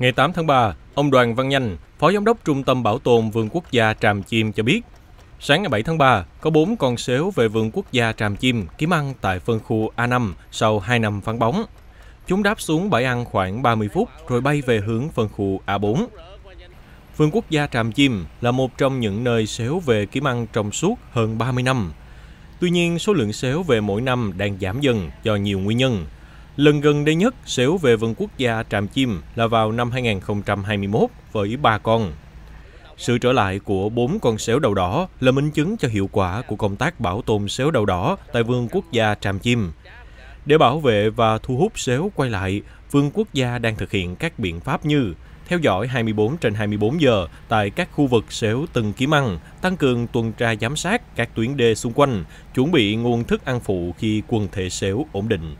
Ngày 8 tháng 3, ông Đoàn Văn Nhanh, Phó Giám đốc Trung tâm Bảo tồn Vườn Quốc gia Tràm Chim cho biết, sáng ngày 7 tháng 3, có 4 con xếu về Vườn Quốc gia Tràm Chim kiếm ăn tại phân khu A5 sau 2 năm vắng bóng. Chúng đáp xuống bãi ăn khoảng 30 phút rồi bay về hướng phân khu A4. Vườn Quốc gia Tràm Chim là một trong những nơi xếu về kiếm ăn trong suốt hơn 30 năm. Tuy nhiên, số lượng xếu về mỗi năm đang giảm dần do nhiều nguyên nhân, Lần gần đây nhất xẻo về vườn quốc gia Tràm Chim là vào năm 2021 với ba con. Sự trở lại của bốn con xéo đầu đỏ là minh chứng cho hiệu quả của công tác bảo tồn xéo đầu đỏ tại vườn quốc gia Tràm Chim. Để bảo vệ và thu hút xéo quay lại, vườn quốc gia đang thực hiện các biện pháp như theo dõi 24 trên 24 giờ tại các khu vực xếu từng kiếm ăn, tăng cường tuần tra giám sát các tuyến đê xung quanh, chuẩn bị nguồn thức ăn phụ khi quần thể xếu ổn định.